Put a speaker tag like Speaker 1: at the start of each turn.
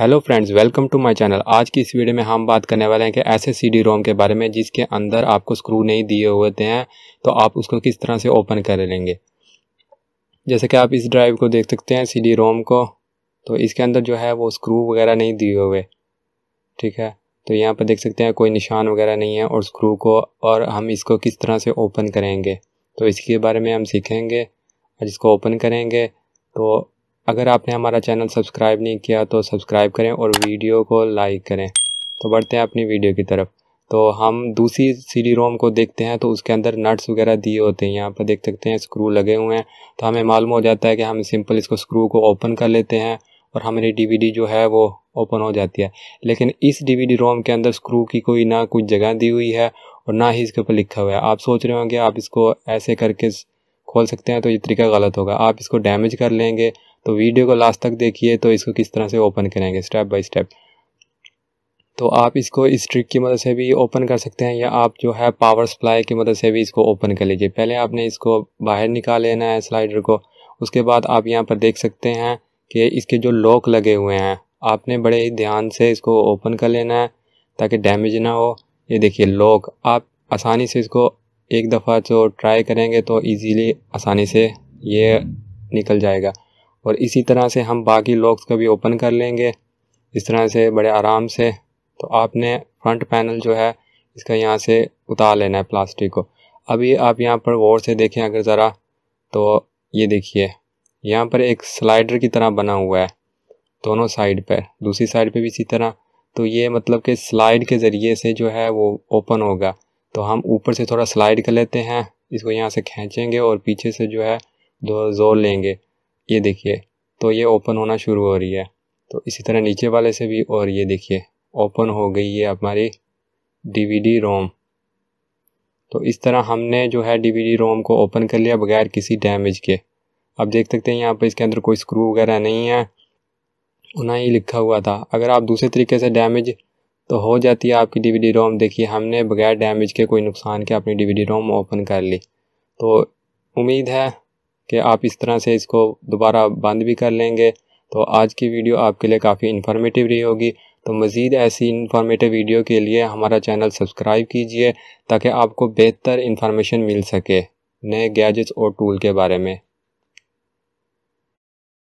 Speaker 1: hello friends welcome to my channel आज की इस वीडियो में हम बात करने वाले हैं कि ऐसे सी डी रोम के बारे में जिसके अंदर आपको स्क्रू नहीं दिए होते हैं तो आप उसको किस तरह से ओपन कर लेंगे जैसे कि आप इस ड्राइव को देख सकते हैं सी डी रोम को तो इसके अंदर जो है वो स्क्रू वगैरह नहीं दिए हुए ठीक है तो यहाँ पर देख सकते हैं कोई निशान वगैरह नहीं है और स्क्रू को और हम इसको किस तरह से ओपन करेंगे तो इसके बारे में हम सीखेंगे और इसको ओपन करेंगे तो अगर आपने हमारा चैनल सब्सक्राइब नहीं किया तो सब्सक्राइब करें और वीडियो को लाइक करें तो बढ़ते हैं अपनी वीडियो की तरफ तो हम दूसरी सीडी रोम को देखते हैं तो उसके अंदर नट्स वगैरह दिए होते हैं यहाँ पर देख सकते हैं स्क्रू लगे हुए हैं तो हमें मालूम हो जाता है कि हम सिंपल इसको स्क्रू को ओपन कर लेते हैं और हमारी डीवीडी जो है वो ओपन हो जाती है लेकिन इस डीवीडी रोम के अंदर स्क्रू की कोई ना कुछ जगह दी हुई है और ना ही इसके ऊपर लिखा हुआ है आप सोच रहे होंगे आप इसको ऐसे करके खोल सकते हैं तो ये तरीका गलत होगा आप इसको डैमेज कर लेंगे तो वीडियो को लास्ट तक देखिए तो इसको किस तरह से ओपन करेंगे स्टेप बाय स्टेप तो आप इसको इस ट्रिक की मदद से भी ओपन कर सकते हैं या आप जो है पावर सप्लाई की मदद से भी इसको ओपन कर लीजिए पहले आपने इसको बाहर निकाल लेना है स्लाइडर को उसके बाद आप यहाँ पर देख सकते हैं कि इसके जो लॉक लगे हुए हैं आपने बड़े ही ध्यान से इसको ओपन कर लेना है ताकि डैमेज ना हो ये देखिए लॉक आप आसानी से इसको एक दफ़ा जो ट्राई करेंगे तो ईजीली आसानी से ये निकल जाएगा और इसी तरह से हम बाकी लॉक्स का भी ओपन कर लेंगे इस तरह से बड़े आराम से तो आपने फ्रंट पैनल जो है इसका यहाँ से उतार लेना है प्लास्टिक को अभी आप यहाँ पर गौर से देखें अगर ज़रा तो ये देखिए यहाँ पर एक स्लाइडर की तरह बना हुआ है दोनों साइड पर दूसरी साइड पे भी इसी तरह तो ये मतलब कि स्लाइड के ज़रिए से जो है वो ओपन होगा तो हम ऊपर से थोड़ा स्लाइड कर लेते हैं इसको यहाँ से खींचेंगे और पीछे से जो है दो जोर लेंगे ये देखिए तो ये ओपन होना शुरू हो रही है तो इसी तरह नीचे वाले से भी और ये देखिए ओपन हो गई है हमारी डीवीडी रोम तो इस तरह हमने जो है डीवीडी रोम को ओपन कर लिया बगैर किसी डैमेज के आप देख सकते हैं यहाँ पर इसके अंदर कोई स्क्रू वगैरह नहीं है ना ही लिखा हुआ था अगर आप दूसरे तरीके से डैमेज तो हो जाती है आपकी डीवीडी रोम देखिए हमने बगैर डैमेज के कोई नुकसान के अपनी डीवीडी रोम ओपन कर ली तो उम्मीद है कि आप इस तरह से इसको दोबारा बंद भी कर लेंगे तो आज की वीडियो आपके लिए काफ़ी इन्फॉर्मेटिव रही होगी तो मज़ीद ऐसी इन्फॉर्मेटिव वीडियो के लिए हमारा चैनल सब्सक्राइब कीजिए ताकि आपको बेहतर इन्फॉर्मेशन मिल सके नए गैजेट्स और टूल के बारे में